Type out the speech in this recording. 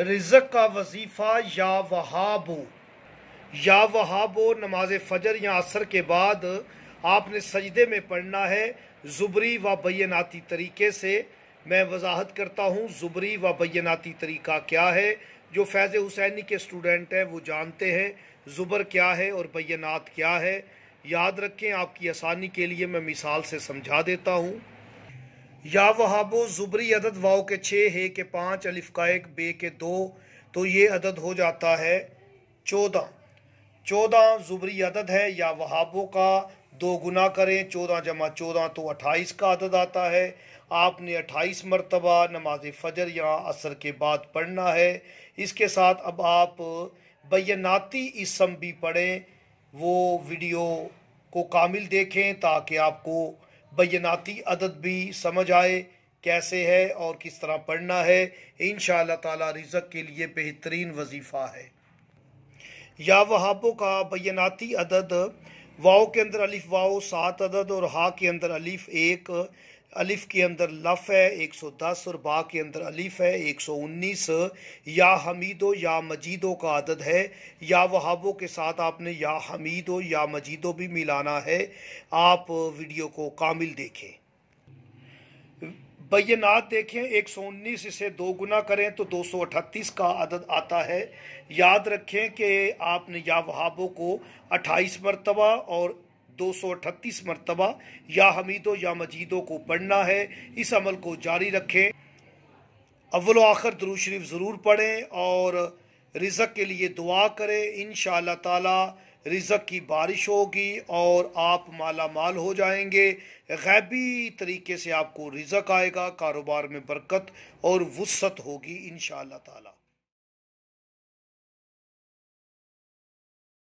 रिजक का वजीफ़ा या वहाबो या वहाबो नमाज फजर या असर के बाद आपने सजदे में पढ़ना है ज़ुबरी व बैनाती तरीके से मैं वजाहत करता हूँ ज़ुबरी व बैनाती तरीका क्या है जो फैज़ हुसैनी के स्टूडेंट हैं वो जानते हैं ज़ुबर क्या है और बैनात क्या है याद रखें आपकी आसानी के लिए मैं मिसाल से समझा देता हूँ या वहाबो ज़ुबरी अदद वाओ के छः है के पाँच अलिफ का एक बे के दो तो ये अदद हो जाता है चौदह चौदह ज़ुबरी अदद है या वहाबों का दो गुना करें चौदह जमा चौदह तो अट्ठाईस का अदद आता है आपने अट्ठाईस मरतबा नमाज फ़जर या असर के बाद पढ़ना है इसके साथ अब आप बैनाती इसम भी पढ़ें वो वीडियो को कामिल देखें ताकि आपको बैनाती अदद भी समझ आए कैसे है और किस तरह पढ़ना है इन ताला रिजक के लिए बेहतरीन वजीफ़ा है या वहाबों का बैनाती अदद वाओ के अंदर अलिफ वाओ सात अदद और हा के अंदर अलिफ एक अलिफ के अंदर लफ़ है 110 और बा के अंदर अलिफ है 119 या हमीदो या मजीदो का आदद है या वहाबों के साथ आपने या हमीदो या मजीदो भी मिलाना है आप वीडियो को कामिल देखें बैनात देखें 119 इसे दो गुना करें तो 238 का आदद आता है याद रखें कि आपने या वहाबों को 28 मरतबा और दो सौ अठतीस मरतबा या हमीदों या मजीदों को पढ़ना है इस अमल को जारी रखें अव्वल आखिर दरू शरीफ ज़रूर पढ़ें और रिज़क के लिए दुआ करें इन ताला रिज़क की बारिश होगी और आप माला माल हो जाएंगे गैबी तरीके से आपको रिज़क आएगा कारोबार में बरकत और वसत होगी इन ताला